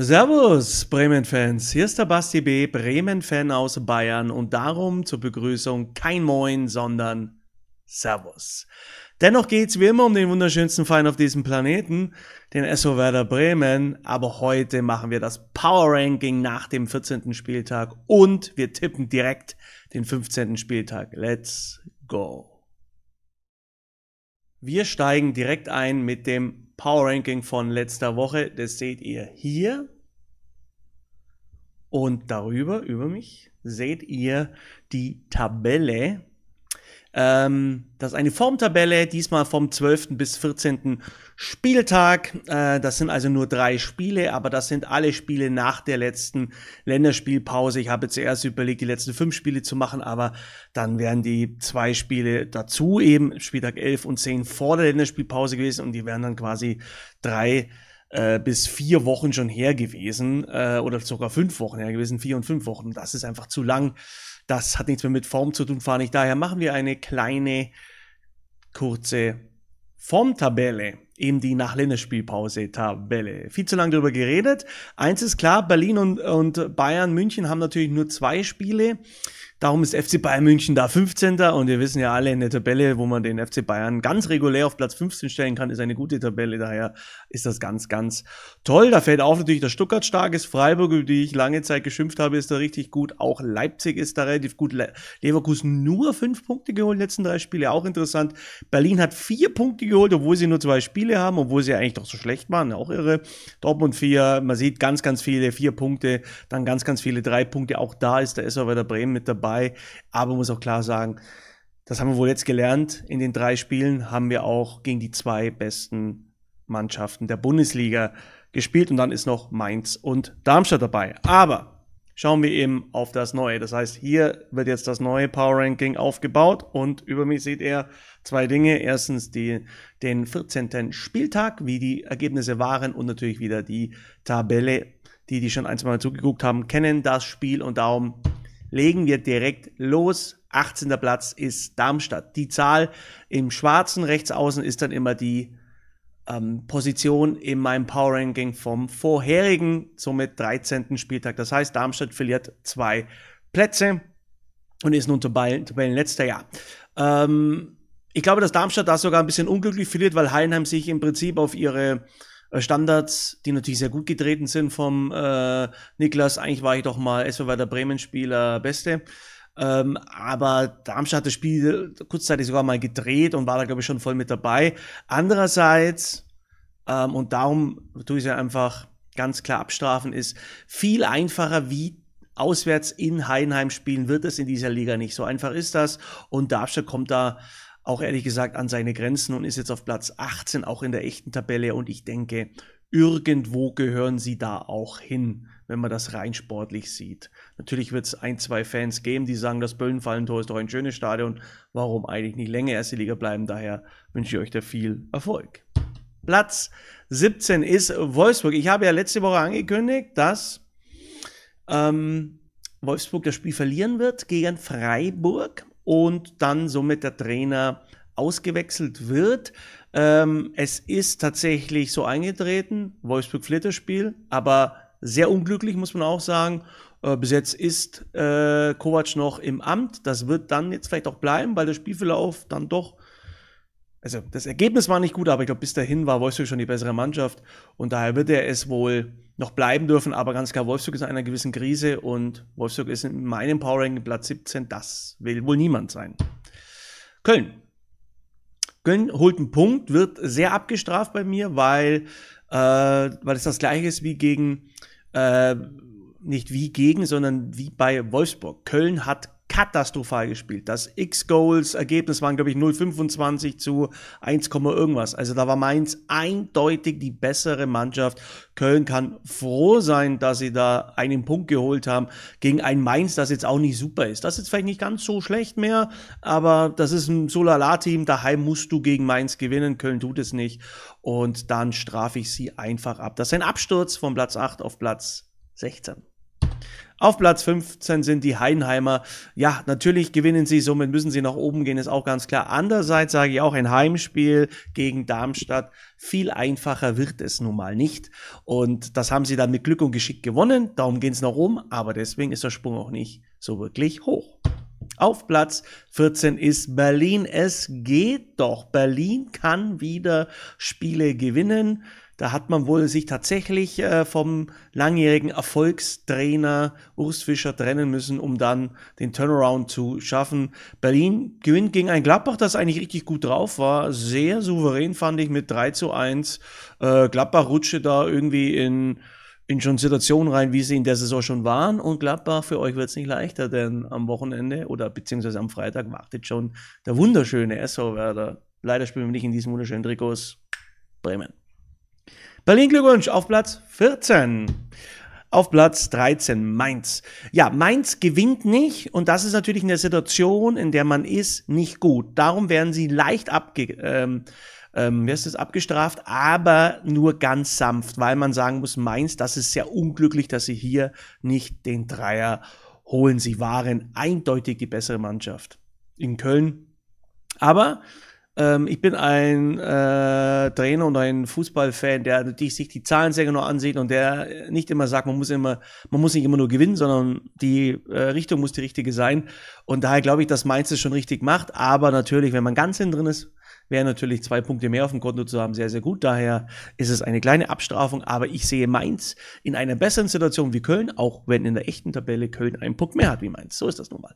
Servus, Bremen-Fans. Hier ist der Basti B., Bremen-Fan aus Bayern und darum zur Begrüßung kein Moin, sondern Servus. Dennoch geht's wie immer um den wunderschönsten Feind auf diesem Planeten, den SO Werder Bremen. Aber heute machen wir das Power Ranking nach dem 14. Spieltag und wir tippen direkt den 15. Spieltag. Let's go. Wir steigen direkt ein mit dem Power Ranking von letzter Woche. Das seht ihr hier. Und darüber, über mich, seht ihr die Tabelle ähm, das ist eine Formtabelle, diesmal vom 12. bis 14. Spieltag. Äh, das sind also nur drei Spiele, aber das sind alle Spiele nach der letzten Länderspielpause. Ich habe zuerst überlegt, die letzten fünf Spiele zu machen, aber dann wären die zwei Spiele dazu eben Spieltag 11 und 10 vor der Länderspielpause gewesen und die wären dann quasi drei äh, bis vier Wochen schon her gewesen äh, oder sogar fünf Wochen her gewesen, vier und fünf Wochen. Das ist einfach zu lang das hat nichts mehr mit Form zu tun, fahre ich. Daher machen wir eine kleine, kurze Formtabelle, eben die nach Länderspielpause-Tabelle. Viel zu lange darüber geredet. Eins ist klar, Berlin und, und Bayern München haben natürlich nur zwei Spiele. Darum ist FC Bayern München da 15. Und wir wissen ja alle, in der Tabelle, wo man den FC Bayern ganz regulär auf Platz 15 stellen kann, ist eine gute Tabelle. Daher ist das ganz, ganz toll. Da fällt auf natürlich, der Stuttgart starkes Freiburg, über die ich lange Zeit geschimpft habe, ist da richtig gut. Auch Leipzig ist da relativ gut. Leverkusen nur fünf Punkte geholt, letzten drei Spiele, auch interessant. Berlin hat vier Punkte geholt, obwohl sie nur zwei Spiele haben, obwohl sie eigentlich doch so schlecht waren, auch irre. Dortmund vier, man sieht ganz, ganz viele vier Punkte, dann ganz, ganz viele drei Punkte. Auch da ist der SV der Bremen mit dabei dabei. Aber muss auch klar sagen, das haben wir wohl jetzt gelernt. In den drei Spielen haben wir auch gegen die zwei besten Mannschaften der Bundesliga gespielt. Und dann ist noch Mainz und Darmstadt dabei. Aber schauen wir eben auf das Neue. Das heißt, hier wird jetzt das neue Power Ranking aufgebaut. Und über mich seht ihr zwei Dinge. Erstens die, den 14. Spieltag, wie die Ergebnisse waren. Und natürlich wieder die Tabelle. Die, die schon ein, zwei Mal zugeguckt haben, kennen das Spiel. Und darum legen wir direkt los. 18. Platz ist Darmstadt. Die Zahl im schwarzen Rechtsaußen ist dann immer die ähm, Position in meinem Power Ranking vom vorherigen, somit 13. Spieltag. Das heißt, Darmstadt verliert zwei Plätze und ist nun Tabellenletzter. Ja. Ähm, ich glaube, dass Darmstadt da sogar ein bisschen unglücklich verliert, weil Heidenheim sich im Prinzip auf ihre äh, Standards, die natürlich sehr gut getreten sind vom äh, Niklas. Eigentlich war ich doch mal SV Werder Bremen Spieler Beste. Ähm, aber Darmstadt hat das Spiel kurzzeitig sogar mal gedreht und war da, glaube ich, schon voll mit dabei. Andererseits, ähm, und darum tue ich es ja einfach ganz klar abstrafen, ist viel einfacher wie auswärts in Heidenheim spielen wird es in dieser Liga nicht. So einfach ist das. Und Darmstadt kommt da auch ehrlich gesagt an seine Grenzen und ist jetzt auf Platz 18 auch in der echten Tabelle und ich denke, irgendwo gehören sie da auch hin, wenn man das rein sportlich sieht. Natürlich wird es ein, zwei Fans geben, die sagen, das Böllenfallentor ist doch ein schönes Stadion, warum eigentlich nicht länger erste Liga bleiben, daher wünsche ich euch da viel Erfolg. Platz 17 ist Wolfsburg. Ich habe ja letzte Woche angekündigt, dass ähm, Wolfsburg das Spiel verlieren wird gegen Freiburg und dann somit der Trainer ausgewechselt wird. Ähm, es ist tatsächlich so eingetreten, Wolfsburg-Flitterspiel, aber sehr unglücklich, muss man auch sagen. Äh, bis jetzt ist äh, Kovac noch im Amt. Das wird dann jetzt vielleicht auch bleiben, weil der Spielverlauf dann doch. Also, das Ergebnis war nicht gut, aber ich glaube, bis dahin war Wolfsburg schon die bessere Mannschaft. Und daher wird er es wohl noch bleiben dürfen. Aber ganz klar, Wolfsburg ist in einer gewissen Krise und Wolfsburg ist in meinem Power Ranking Platz 17. Das will wohl niemand sein. Köln. Köln holt einen Punkt, wird sehr abgestraft bei mir, weil, äh, weil es das gleiche ist wie gegen, äh, nicht wie gegen, sondern wie bei Wolfsburg. Köln hat katastrophal gespielt. Das X-Goals-Ergebnis waren, glaube ich, 0,25 zu 1, irgendwas. Also da war Mainz eindeutig die bessere Mannschaft. Köln kann froh sein, dass sie da einen Punkt geholt haben gegen ein Mainz, das jetzt auch nicht super ist. Das ist vielleicht nicht ganz so schlecht mehr, aber das ist ein Solala-Team. Daheim musst du gegen Mainz gewinnen. Köln tut es nicht. Und dann strafe ich sie einfach ab. Das ist ein Absturz von Platz 8 auf Platz 16. Auf Platz 15 sind die Heidenheimer. Ja, natürlich gewinnen sie, somit müssen sie nach oben gehen, ist auch ganz klar. Andererseits sage ich auch, ein Heimspiel gegen Darmstadt, viel einfacher wird es nun mal nicht. Und das haben sie dann mit Glück und Geschick gewonnen. Darum gehen sie nach oben, aber deswegen ist der Sprung auch nicht so wirklich hoch. Auf Platz 14 ist Berlin. Es geht doch. Berlin kann wieder Spiele gewinnen. Da hat man wohl sich tatsächlich äh, vom langjährigen Erfolgstrainer Urs Fischer trennen müssen, um dann den Turnaround zu schaffen. Berlin gewinnt gegen ein Gladbach, das eigentlich richtig gut drauf war. Sehr souverän fand ich mit 3 zu 1. Äh, Gladbach rutsche da irgendwie in in schon Situationen rein, wie sie in der Saison schon waren. Und Gladbach, für euch wird es nicht leichter, denn am Wochenende oder beziehungsweise am Freitag wartet schon der wunderschöne SV Werder. Leider spielen wir nicht in diesen wunderschönen Trikots. Bremen. Berlin Glückwunsch auf Platz 14. Auf Platz 13 Mainz. Ja, Mainz gewinnt nicht und das ist natürlich in der Situation, in der man ist, nicht gut. Darum werden sie leicht abge ähm, ähm, wie das, abgestraft, aber nur ganz sanft, weil man sagen muss, Mainz, das ist sehr unglücklich, dass sie hier nicht den Dreier holen. Sie waren eindeutig die bessere Mannschaft in Köln. Aber ähm, ich bin ein äh, Trainer und ein Fußballfan, der natürlich sich die Zahlen sehr genau ansieht und der nicht immer sagt, man muss immer, man muss nicht immer nur gewinnen, sondern die äh, Richtung muss die richtige sein. Und daher glaube ich, dass Mainz es schon richtig macht. Aber natürlich, wenn man ganz hinten drin ist, wäre natürlich zwei Punkte mehr auf dem Konto zu haben sehr, sehr gut. Daher ist es eine kleine Abstrafung, aber ich sehe Mainz in einer besseren Situation wie Köln, auch wenn in der echten Tabelle Köln einen Punkt mehr hat wie Mainz. So ist das nun mal.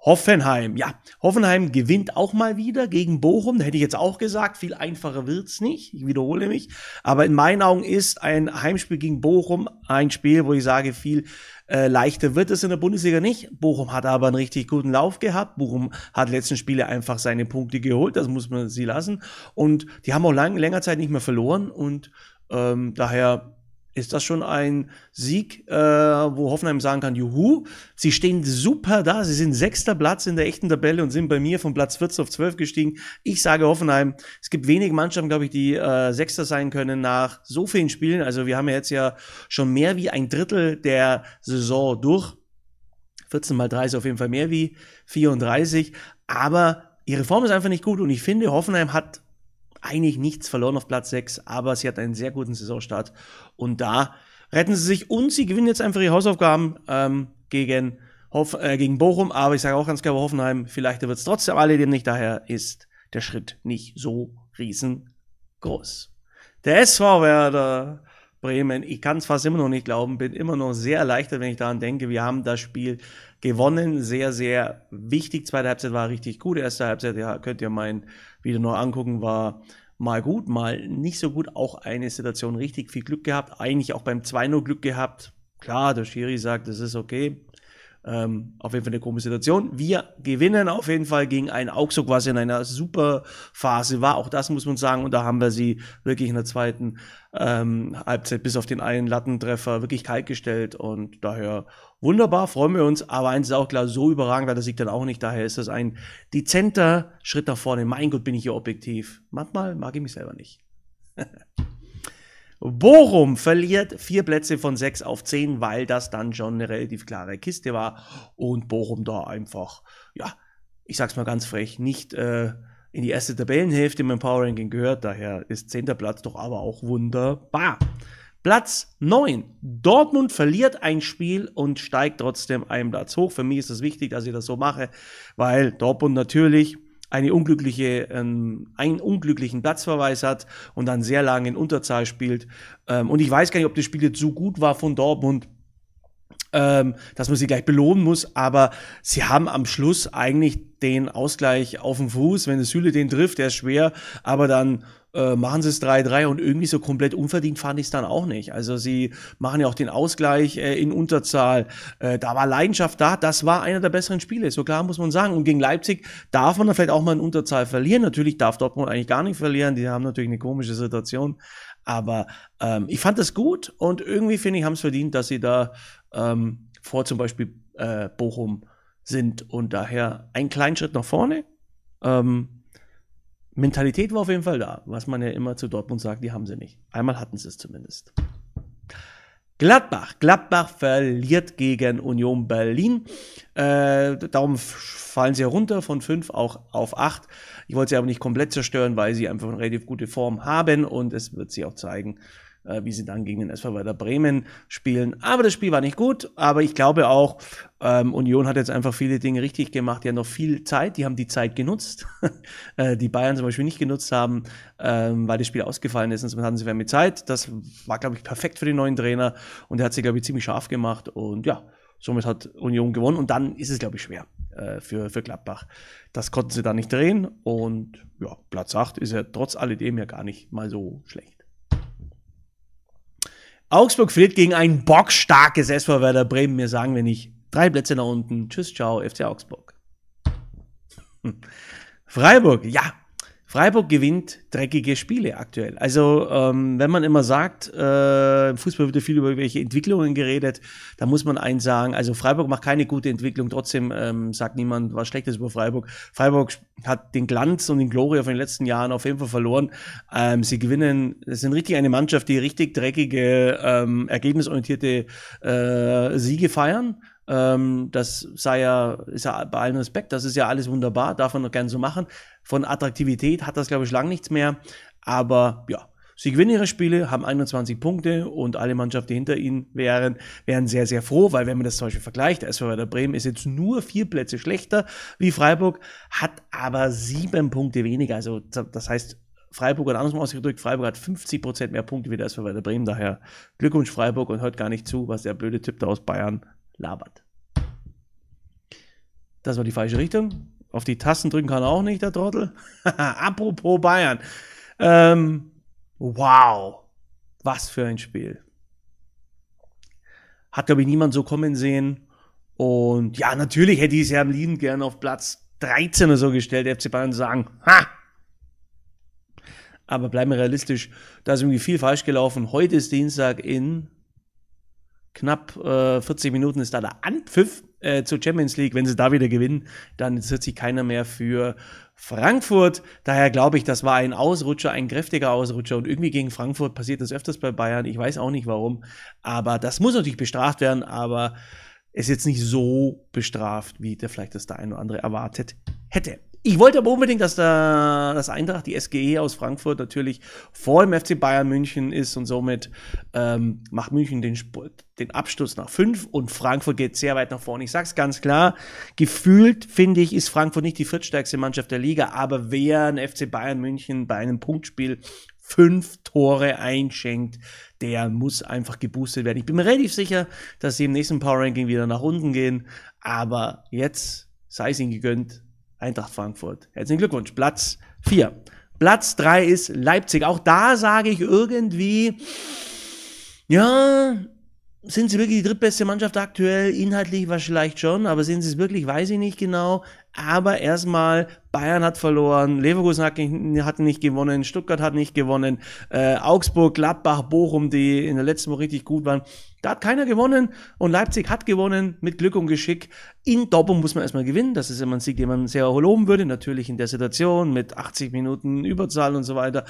Hoffenheim, ja. Hoffenheim gewinnt auch mal wieder gegen Bochum. Da hätte ich jetzt auch gesagt, viel einfacher wird's nicht. Ich wiederhole mich. Aber in meinen Augen ist ein Heimspiel gegen Bochum ein Spiel, wo ich sage, viel äh, leichter wird es in der Bundesliga nicht. Bochum hat aber einen richtig guten Lauf gehabt. Bochum hat letzten Spiele einfach seine Punkte geholt. Das muss man sie lassen. Und die haben auch lang, länger Zeit nicht mehr verloren. Und ähm, daher ist das schon ein Sieg, äh, wo Hoffenheim sagen kann, juhu, sie stehen super da, sie sind sechster Platz in der echten Tabelle und sind bei mir von Platz 14 auf 12 gestiegen. Ich sage Hoffenheim, es gibt wenige Mannschaften, glaube ich, die äh, sechster sein können nach so vielen Spielen. Also wir haben ja jetzt ja schon mehr wie ein Drittel der Saison durch. 14 mal 3 ist auf jeden Fall mehr wie 34. Aber ihre Form ist einfach nicht gut und ich finde, Hoffenheim hat eigentlich nichts verloren auf Platz 6, aber sie hat einen sehr guten Saisonstart und da retten sie sich und sie gewinnen jetzt einfach ihre Hausaufgaben ähm, gegen, Hoff äh, gegen Bochum, aber ich sage auch ganz klar Hoffenheim, vielleicht wird es trotzdem alledem nicht, daher ist der Schritt nicht so riesengroß. Der SV Werder Bremen, ich kann es fast immer noch nicht glauben, bin immer noch sehr erleichtert, wenn ich daran denke, wir haben das Spiel gewonnen, sehr, sehr wichtig. Zweite Halbzeit war richtig gut, erste Halbzeit, ja, könnt ihr meinen wieder neu angucken, war mal gut, mal nicht so gut. Auch eine Situation richtig viel Glück gehabt. Eigentlich auch beim 2-0 Glück gehabt. Klar, der Schiri sagt, das ist okay. Ähm, auf jeden Fall eine komische Situation. Wir gewinnen auf jeden Fall gegen einen Augsburg, was in einer super Phase war. Auch das muss man sagen. Und da haben wir sie wirklich in der zweiten ähm, Halbzeit bis auf den einen Lattentreffer wirklich kalt gestellt. Und daher wunderbar, freuen wir uns. Aber eins ist auch klar, so überragend war der Sieg dann auch nicht. Daher ist das ein dezenter Schritt nach vorne. Mein Gott, bin ich hier objektiv. Manchmal mag ich mich selber nicht. Bochum verliert vier Plätze von sechs auf zehn, weil das dann schon eine relativ klare Kiste war und Bochum da einfach, ja, ich sag's mal ganz frech, nicht äh, in die erste Tabellenhälfte im Power Ranking gehört. Daher ist zehnter Platz doch aber auch wunderbar. Platz 9. Dortmund verliert ein Spiel und steigt trotzdem einen Platz hoch. Für mich ist es wichtig, dass ich das so mache, weil Dortmund natürlich eine unglückliche, ähm, einen unglücklichen Platzverweis hat und dann sehr lange in Unterzahl spielt. Ähm, und ich weiß gar nicht, ob das Spiel jetzt so gut war von Dortmund, ähm, dass man sie gleich belohnen muss, aber sie haben am Schluss eigentlich den Ausgleich auf dem Fuß. Wenn der Süle den trifft, der ist schwer, aber dann äh, machen sie es 3-3 und irgendwie so komplett unverdient fand ich es dann auch nicht. Also sie machen ja auch den Ausgleich äh, in Unterzahl. Äh, da war Leidenschaft da, das war einer der besseren Spiele, so klar muss man sagen. Und gegen Leipzig darf man dann vielleicht auch mal in Unterzahl verlieren. Natürlich darf Dortmund eigentlich gar nicht verlieren, die haben natürlich eine komische Situation. Aber ähm, ich fand das gut und irgendwie finde ich, haben es verdient, dass sie da ähm, vor zum Beispiel äh, Bochum sind und daher einen kleinen Schritt nach vorne. Ähm, Mentalität war auf jeden Fall da, was man ja immer zu Dortmund sagt, die haben sie nicht. Einmal hatten sie es zumindest. Gladbach. Gladbach verliert gegen Union Berlin. Äh, darum fallen sie herunter von 5 auch auf 8. Ich wollte sie aber nicht komplett zerstören, weil sie einfach eine relativ gute Form haben und es wird sie auch zeigen, äh, wie sie dann gegen den SV Werder Bremen spielen. Aber das Spiel war nicht gut, aber ich glaube auch, ähm, Union hat jetzt einfach viele Dinge richtig gemacht. Die haben noch viel Zeit, die haben die Zeit genutzt, äh, die Bayern zum Beispiel nicht genutzt haben, ähm, weil das Spiel ausgefallen ist. Und somit hatten sie mehr mit Zeit. Das war, glaube ich, perfekt für den neuen Trainer und der hat sie, glaube ich, ziemlich scharf gemacht und ja. Somit hat Union gewonnen und dann ist es, glaube ich, schwer äh, für, für Gladbach. Das konnten sie dann nicht drehen und ja, Platz 8 ist ja trotz alledem ja gar nicht mal so schlecht. Augsburg verliert gegen ein bockstarkes SV Werder Bremen. Mir sagen wir nicht. Drei Plätze nach unten. Tschüss, ciao, FC Augsburg. Hm. Freiburg, ja, Freiburg gewinnt dreckige Spiele aktuell. Also ähm, wenn man immer sagt, äh, im Fußball wird ja viel über welche Entwicklungen geredet, da muss man eins sagen, also Freiburg macht keine gute Entwicklung, trotzdem ähm, sagt niemand was Schlechtes über Freiburg. Freiburg hat den Glanz und den Gloria von den letzten Jahren auf jeden Fall verloren. Ähm, sie gewinnen, es sind richtig eine Mannschaft, die richtig dreckige, ähm, ergebnisorientierte äh, Siege feiern ähm, das sei ja, ist ja bei allem Respekt, das ist ja alles wunderbar, darf man gerne so machen. Von Attraktivität hat das, glaube ich, lang nichts mehr. Aber ja, Sie gewinnen ihre Spiele, haben 21 Punkte und alle Mannschaften, die hinter ihnen wären, wären sehr, sehr froh, weil wenn man das zum Beispiel vergleicht, der SV Werder Bremen ist jetzt nur vier Plätze schlechter wie Freiburg, hat aber sieben Punkte weniger. Also das heißt, Freiburg hat andersrum ausgedrückt, Freiburg hat 50 Prozent mehr Punkte wie der SV Werder Bremen. Daher Glückwunsch Freiburg und hört gar nicht zu, was der blöde Typ da aus Bayern labert. Das war die falsche Richtung. Auf die Tasten drücken kann er auch nicht, der Trottel. Apropos Bayern. Ähm, wow. Was für ein Spiel. Hat, glaube ich, niemand so kommen sehen. Und ja, natürlich hätte ich es ja am liebsten gern auf Platz 13 oder so gestellt, FC Bayern, sagen, ha! Aber bleiben wir realistisch, da ist irgendwie viel falsch gelaufen. Heute ist Dienstag in Knapp äh, 40 Minuten ist da der Anpfiff äh, zur Champions League. Wenn sie da wieder gewinnen, dann interessiert sich keiner mehr für Frankfurt. Daher glaube ich, das war ein Ausrutscher, ein kräftiger Ausrutscher. Und irgendwie gegen Frankfurt passiert das öfters bei Bayern. Ich weiß auch nicht warum. Aber das muss natürlich bestraft werden. Aber es ist jetzt nicht so bestraft, wie der vielleicht das der ein oder andere erwartet hätte. Ich wollte aber unbedingt, dass das Eintracht, die SGE aus Frankfurt natürlich vor dem FC Bayern München ist und somit ähm, macht München den, den Absturz nach fünf und Frankfurt geht sehr weit nach vorne. Ich sage es ganz klar, gefühlt finde ich, ist Frankfurt nicht die viertstärkste Mannschaft der Liga, aber wer ein FC Bayern München bei einem Punktspiel fünf Tore einschenkt, der muss einfach geboostet werden. Ich bin mir relativ sicher, dass sie im nächsten Power Ranking wieder nach unten gehen, aber jetzt sei es ihnen gegönnt Eintracht Frankfurt. Herzlichen Glückwunsch. Platz 4. Platz 3 ist Leipzig. Auch da sage ich irgendwie, ja, sind sie wirklich die drittbeste Mannschaft aktuell? Inhaltlich wahrscheinlich schon, aber sind sie es wirklich? Weiß ich nicht genau. Aber erstmal, Bayern hat verloren, Leverkusen hat, hat nicht gewonnen, Stuttgart hat nicht gewonnen, äh, Augsburg, Gladbach, Bochum, die in der letzten Woche richtig gut waren. Da hat keiner gewonnen und Leipzig hat gewonnen mit Glück und Geschick. In Dortmund muss man erstmal gewinnen. Das ist immer ein Sieg, den man sehr loben würde. Natürlich in der Situation mit 80 Minuten Überzahl und so weiter.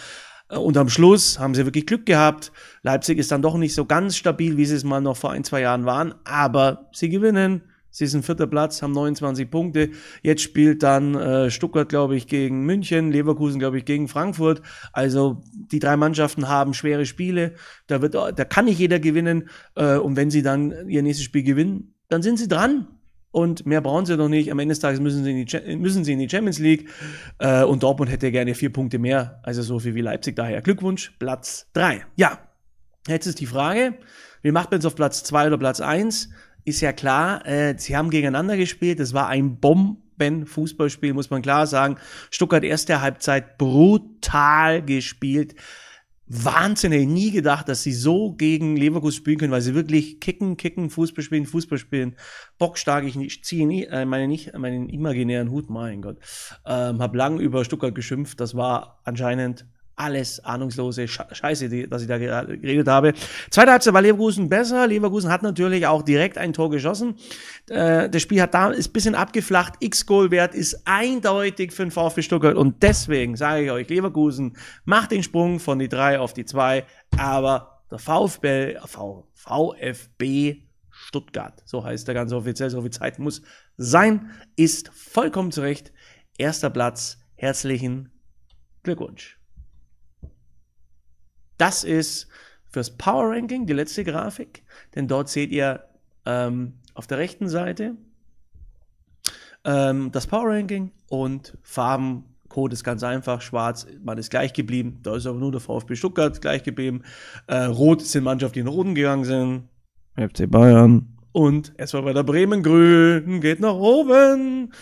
Äh, und am Schluss haben sie wirklich Glück gehabt. Leipzig ist dann doch nicht so ganz stabil, wie sie es mal noch vor ein, zwei Jahren waren, aber sie gewinnen. Sie sind vierter Platz, haben 29 Punkte. Jetzt spielt dann äh, Stuttgart, glaube ich, gegen München, Leverkusen, glaube ich, gegen Frankfurt. Also die drei Mannschaften haben schwere Spiele. Da, wird, da kann nicht jeder gewinnen. Äh, und wenn sie dann ihr nächstes Spiel gewinnen, dann sind sie dran. Und mehr brauchen sie doch nicht. Am Ende des Tages müssen sie in die, müssen sie in die Champions League. Äh, und Dortmund hätte gerne vier Punkte mehr. Also so viel wie Leipzig. Daher Glückwunsch, Platz drei. Ja, jetzt ist die Frage, wie macht man es auf Platz zwei oder Platz eins? ist ja klar, äh, sie haben gegeneinander gespielt. Das war ein Bomben-Fußballspiel, muss man klar sagen. Stuttgart erste Halbzeit brutal gespielt. Wahnsinn, hätte ich nie gedacht, dass sie so gegen Leverkusen spielen können, weil sie wirklich kicken, kicken, Fußball spielen, Fußball spielen. Bockstark, ich, ich ziehe nie, äh, meine nicht, meinen imaginären Hut, mein Gott. Ähm, hab lang über Stuttgart geschimpft, das war anscheinend alles ahnungslose Scheiße, die, dass ich da geredet habe. Zweite Halbzeit war Leverkusen besser. Leverkusen hat natürlich auch direkt ein Tor geschossen. Äh, das Spiel hat da, ist ein bisschen abgeflacht. X-Goal-Wert ist eindeutig für den VfB Stuttgart. Und deswegen sage ich euch, Leverkusen macht den Sprung von die drei auf die zwei. Aber der VfB, v, VfB Stuttgart, so heißt der ganz offiziell, so viel Zeit muss sein, ist vollkommen zurecht. Erster Platz. Herzlichen Glückwunsch. Das ist fürs Power Ranking die letzte Grafik, denn dort seht ihr ähm, auf der rechten Seite ähm, das Power Ranking und Farben. Code ist ganz einfach, schwarz, man ist gleich geblieben, da ist aber nur der VfB Stuttgart gleich geblieben, äh, rot sind Mannschaften, die nach oben gegangen sind, FC Bayern, und es war bei der Bremen grün, geht nach oben.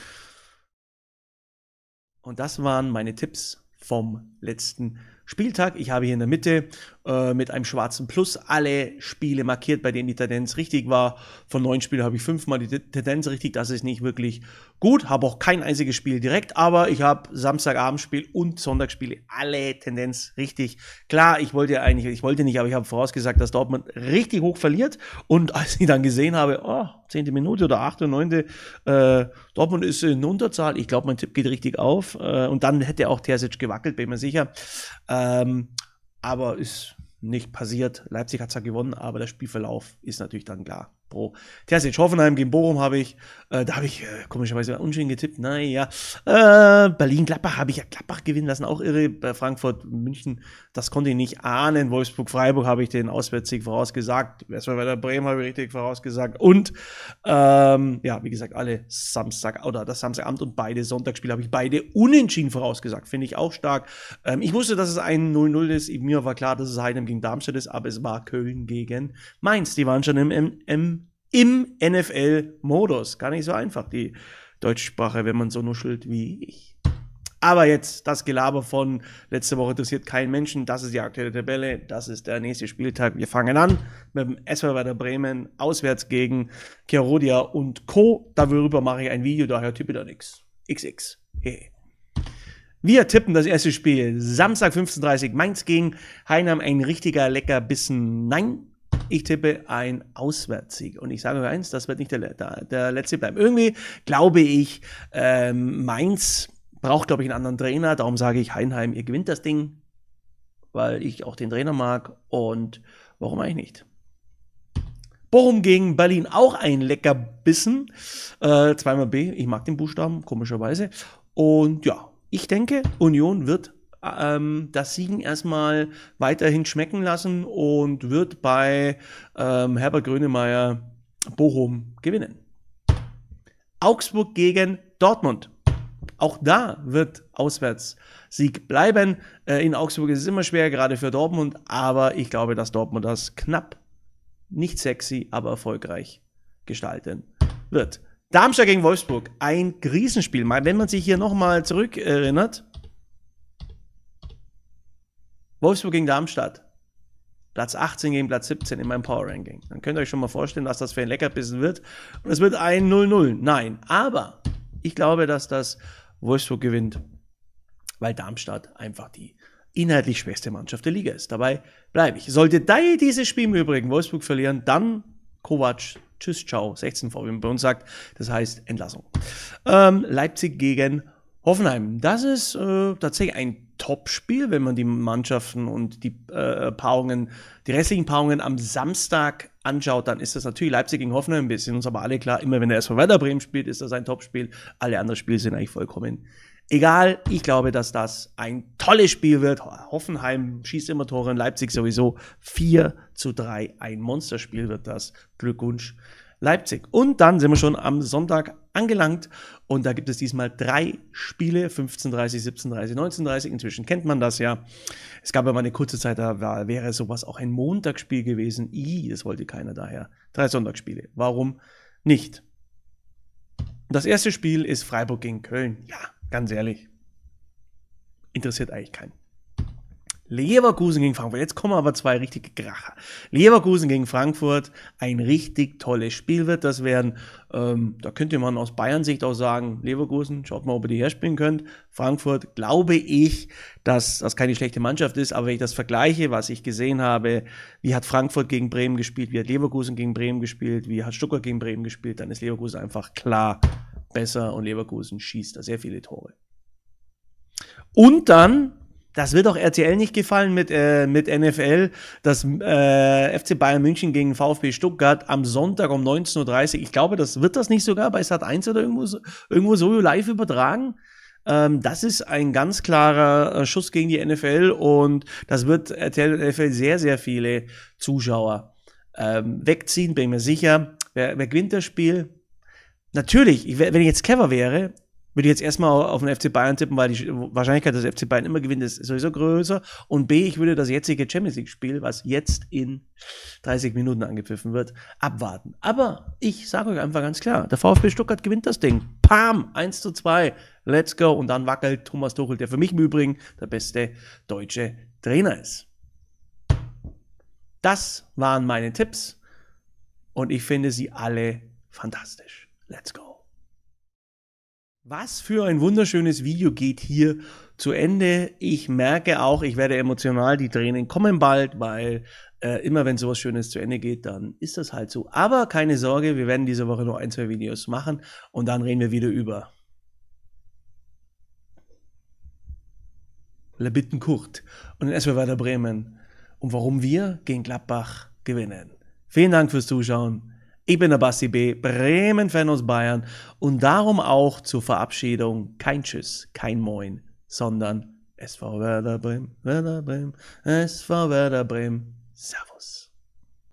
Und das waren meine Tipps vom letzten Spieltag. Ich habe hier in der Mitte äh, mit einem schwarzen Plus alle Spiele markiert, bei denen die Tendenz richtig war. Von neun Spielen habe ich fünfmal die Tendenz richtig. Das ist nicht wirklich gut. Habe auch kein einziges Spiel direkt, aber ich habe Samstagabendspiel und Sonntagsspiele alle Tendenz richtig. Klar, ich wollte ja eigentlich, ich wollte nicht, aber ich habe vorausgesagt, dass Dortmund richtig hoch verliert. Und als ich dann gesehen habe, oh, zehnte Minute oder achte, neunte. Äh, Dortmund ist in Unterzahl. Ich glaube, mein Tipp geht richtig auf. Äh, und dann hätte auch Terzic gewackelt, bin mir sicher. Ähm, aber ist nicht passiert. Leipzig hat zwar gewonnen, aber der Spielverlauf ist natürlich dann klar. Pro. Terzic, Hoffenheim gegen Bochum habe ich, äh, da habe ich äh, komischerweise unschön getippt, naja. Äh, Berlin-Gladbach habe ich ja Gladbach gewinnen lassen, auch irre. Bei Frankfurt, München, das konnte ich nicht ahnen. Wolfsburg-Freiburg habe ich den Auswärtssieg vorausgesagt. Erstmal bei der Bremen habe ich richtig vorausgesagt. Und, ähm, ja, wie gesagt, alle Samstag oder das Samstagabend und beide Sonntagsspiele habe ich beide unentschieden vorausgesagt. Finde ich auch stark. Ähm, ich wusste, dass es ein 0-0 ist. Mir war klar, dass es Heidem gegen Darmstadt ist, aber es war Köln gegen Mainz. Die waren schon im, im, im im NFL-Modus. Gar nicht so einfach, die Deutschsprache, wenn man so nuschelt wie ich. Aber jetzt das Gelaber von letzte Woche interessiert keinen Menschen. Das ist die aktuelle Tabelle. Das ist der nächste Spieltag. Wir fangen an mit dem SV Werder Bremen auswärts gegen Kerodia und Co. Darüber mache ich ein Video, daher tippe da nichts. XX. Hey. Wir tippen das erste Spiel. Samstag 15.30 Uhr Mainz gegen Heinam. Ein richtiger lecker Bissen. Nein, ich tippe ein Auswärtssieg. Und ich sage euch eins, das wird nicht der, der, der letzte bleiben. Irgendwie glaube ich, ähm, Mainz braucht, glaube ich, einen anderen Trainer. Darum sage ich Heinheim, ihr gewinnt das Ding, weil ich auch den Trainer mag. Und warum eigentlich nicht? Bochum gegen Berlin auch ein Leckerbissen. Äh, zweimal B, ich mag den Buchstaben, komischerweise. Und ja, ich denke, Union wird ähm, das Siegen erstmal weiterhin schmecken lassen und wird bei ähm, Herbert Grönemeyer Bochum gewinnen. Augsburg gegen Dortmund. Auch da wird Auswärtssieg bleiben. Äh, in Augsburg ist es immer schwer, gerade für Dortmund, aber ich glaube, dass Dortmund das knapp, nicht sexy, aber erfolgreich gestalten wird. Darmstadt gegen Wolfsburg, ein Krisenspiel. Wenn man sich hier nochmal zurückerinnert, Wolfsburg gegen Darmstadt. Platz 18 gegen Platz 17 in meinem Power Ranking. Dann könnt ihr euch schon mal vorstellen, was das für ein Leckerbissen wird. Und es wird ein 0-0. Nein, aber ich glaube, dass das Wolfsburg gewinnt, weil Darmstadt einfach die inhaltlich schwächste Mannschaft der Liga ist. Dabei bleibe ich. Sollte da dieses Spiel im Übrigen Wolfsburg verlieren, dann Kovac, tschüss, ciao, 16 vor, wie man bei uns sagt. Das heißt Entlassung. Ähm, Leipzig gegen Hoffenheim, das ist äh, tatsächlich ein Top-Spiel, wenn man die Mannschaften und die äh, Paarungen, die restlichen Paarungen am Samstag anschaut, dann ist das natürlich Leipzig gegen Hoffenheim. Wir sind uns aber alle klar, immer wenn der SV Werder Bremen spielt, ist das ein Top-Spiel. Alle anderen Spiele sind eigentlich vollkommen egal. Ich glaube, dass das ein tolles Spiel wird. Hoffenheim schießt immer Tore in Leipzig sowieso. 4 zu 3, ein Monsterspiel wird das. Glückwunsch Leipzig. Und dann sind wir schon am Sonntag angelangt und da gibt es diesmal drei Spiele, 15.30, 17.30, 19.30. Inzwischen kennt man das ja. Es gab aber eine kurze Zeit, da war, wäre sowas auch ein Montagsspiel gewesen. I, das wollte keiner daher. Drei Sonntagsspiele. Warum nicht? Das erste Spiel ist Freiburg gegen Köln. Ja, ganz ehrlich. Interessiert eigentlich keinen. Leverkusen gegen Frankfurt. Jetzt kommen aber zwei richtige Kracher. Leverkusen gegen Frankfurt, ein richtig tolles Spiel wird das werden. Ähm, da könnte man aus Bayern-Sicht auch sagen, Leverkusen, schaut mal, ob ihr die herspielen könnt. Frankfurt, glaube ich, dass das keine schlechte Mannschaft ist, aber wenn ich das vergleiche, was ich gesehen habe, wie hat Frankfurt gegen Bremen gespielt, wie hat Leverkusen gegen Bremen gespielt, wie hat Stuttgart gegen Bremen gespielt, dann ist Leverkusen einfach klar besser und Leverkusen schießt da sehr viele Tore. Und dann das wird auch RTL nicht gefallen mit, äh, mit NFL, dass äh, FC Bayern München gegen VfB Stuttgart am Sonntag um 19.30 Uhr, ich glaube, das wird das nicht sogar bei Sat 1 oder irgendwo, irgendwo so live übertragen. Ähm, das ist ein ganz klarer äh, Schuss gegen die NFL und das wird RTL und NFL sehr, sehr viele Zuschauer ähm, wegziehen, bin ich mir sicher. Wer, wer gewinnt das Spiel? Natürlich, ich, wenn ich jetzt clever wäre, würde ich jetzt erstmal auf den FC Bayern tippen, weil die Wahrscheinlichkeit, dass der FC Bayern immer gewinnt, ist sowieso größer. Und B, ich würde das jetzige Champions League-Spiel, was jetzt in 30 Minuten angepfiffen wird, abwarten. Aber ich sage euch einfach ganz klar, der VfB Stuttgart gewinnt das Ding. Pam, 1 zu 2, let's go. Und dann wackelt Thomas Tuchel, der für mich im Übrigen der beste deutsche Trainer ist. Das waren meine Tipps und ich finde sie alle fantastisch. Let's go. Was für ein wunderschönes Video geht hier zu Ende. Ich merke auch, ich werde emotional, die Tränen kommen bald, weil äh, immer wenn sowas Schönes zu Ende geht, dann ist das halt so. Aber keine Sorge, wir werden diese Woche noch ein, zwei Videos machen und dann reden wir wieder über Le Bittenkurt und den SV Werder Bremen und warum wir gegen Gladbach gewinnen. Vielen Dank fürs Zuschauen. Ich bin Abassi B., Bremen-Fan aus Bayern und darum auch zur Verabschiedung kein Tschüss, kein Moin, sondern SV Werder Bremen, Werder Bremen, SV Werder Bremen, Servus.